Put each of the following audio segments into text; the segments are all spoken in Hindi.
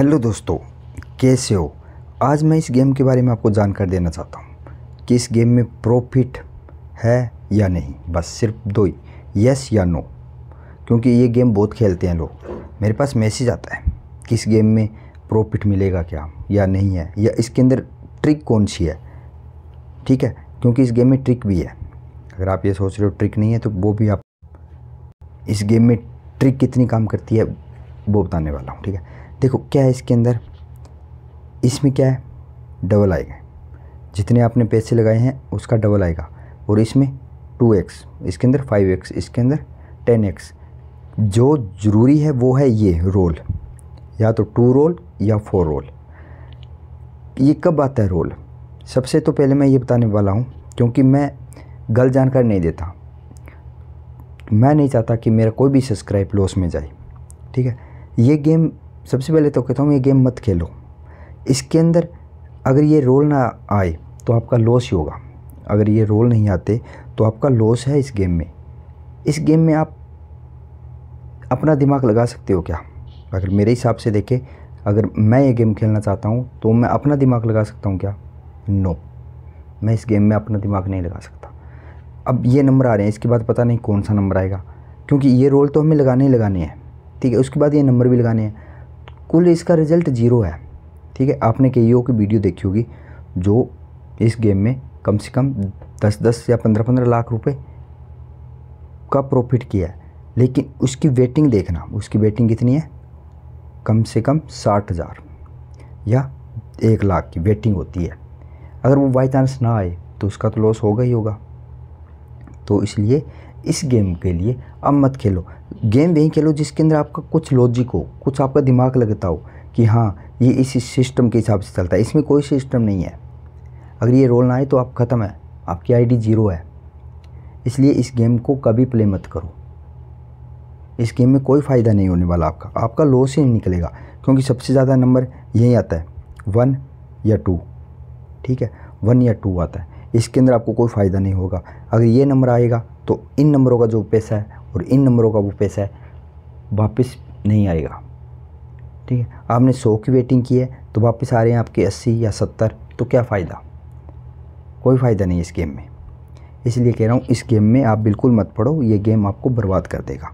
हेलो दोस्तों कैसे हो आज मैं इस गेम के बारे में आपको जानकारी देना चाहता हूँ कि इस गेम में प्रॉफिट है या नहीं बस सिर्फ दो ही यस या नो क्योंकि ये गेम बहुत खेलते हैं लोग मेरे पास मैसेज आता है कि इस गेम में प्रॉफिट मिलेगा क्या या नहीं है या इसके अंदर ट्रिक कौन सी है ठीक है क्योंकि इस गेम में ट्रिक भी है अगर आप ये सोच रहे हो ट्रिक नहीं है तो वो भी आप इस गेम में ट्रिक कितनी काम करती है वो बताने वाला हूँ ठीक है देखो क्या है इसके अंदर इसमें क्या है डबल आएगा जितने आपने पैसे लगाए हैं उसका डबल आएगा और इसमें टू एक्स इसके अंदर फाइव एक्स इसके अंदर टेन एक्स जो ज़रूरी है वो है ये रोल या तो टू रोल या फोर रोल ये कब आता है रोल सबसे तो पहले मैं ये बताने वाला हूँ क्योंकि मैं गलत जानकारी नहीं देता मैं नहीं चाहता कि मेरा कोई भी सब्सक्राइब लॉस में जाए ठीक है ये गेम सबसे पहले तो कहता हूँ ये गेम मत खेलो इसके अंदर अगर ये रोल ना आए तो आपका लॉस ही होगा अगर ये रोल नहीं आते तो आपका लॉस है इस गेम में इस गेम में आप अपना दिमाग लगा सकते हो क्या अगर मेरे हिसाब से देखें अगर मैं ये गेम खेलना चाहता हूँ तो मैं अपना दिमाग लगा सकता हूँ क्या नो मैं इस गेम में अपना दिमाग नहीं लगा सकता अब ये नंबर आ रहे हैं इसके बाद पता नहीं कौन सा नंबर आएगा क्योंकि ये रोल तो हमें लगाने ही लगाने हैं ठीक है उसके बाद ये नंबर भी लगाने हैं कुल इसका रिज़ल्ट ज़ीरो है ठीक है आपने के की वीडियो देखी होगी जो इस गेम में कम से कम दस दस या पंद्रह पंद्रह लाख रुपए का प्रॉफिट किया है लेकिन उसकी वेटिंग देखना उसकी वेटिंग कितनी है कम से कम साठ हज़ार या एक लाख की वेटिंग होती है अगर वो बाई चांस ना आए तो उसका तो लॉस होगा ही होगा तो इसलिए इस गेम के लिए अब मत खेलो गेम वही खेलो जिसके अंदर आपका कुछ लॉजिक हो कुछ आपका दिमाग लगता हो कि हाँ ये इस सिस्टम के हिसाब से चलता है इसमें कोई सिस्टम नहीं है अगर ये रोल ना आए तो आप ख़त्म है आपकी आईडी ज़ीरो है इसलिए इस गेम को कभी प्ले मत करो इस गेम में कोई फ़ायदा नहीं होने वाला आपका आपका लॉस ही निकलेगा क्योंकि सबसे ज़्यादा नंबर यही आता है वन या टू ठीक है वन या टू आता है इसके अंदर आपको कोई फ़ायदा नहीं होगा अगर ये नंबर आएगा तो इन नंबरों का जो पैसा है और इन नंबरों का वो पैसा है वापस नहीं आएगा ठीक है आपने सौ की वेटिंग की है तो वापस आ रहे हैं आपके अस्सी या सत्तर तो क्या फ़ायदा कोई फ़ायदा नहीं इस गेम में इसलिए कह रहा हूँ इस गेम में आप बिल्कुल मत पढ़ो ये गेम आपको बर्बाद कर देगा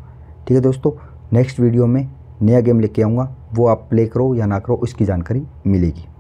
ठीक है दोस्तों नेक्स्ट वीडियो में नया गेम लेके आऊँगा वो आप प्ले करो या ना करो इसकी जानकारी मिलेगी